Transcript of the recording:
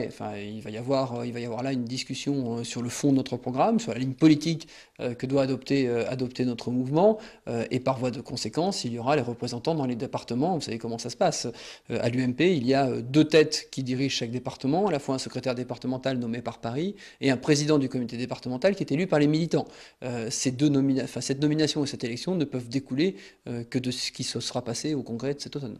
Euh, il, va y avoir, là une discussion hein, sur le fond de notre programme, sur la ligne politique euh, que doit adopter, euh, adopter notre mouvement, et par voie de conséquence, il y aura les représentants dans les départements. Vous savez comment ça se passe. À l'UMP, il y a deux têtes qui dirigent chaque département, à la fois un secrétaire départemental nommé par Paris et un président du comité départemental qui est élu par les militants. Ces deux cette nomination et cette élection ne peuvent découler que de ce qui se sera passé au congrès de cet automne.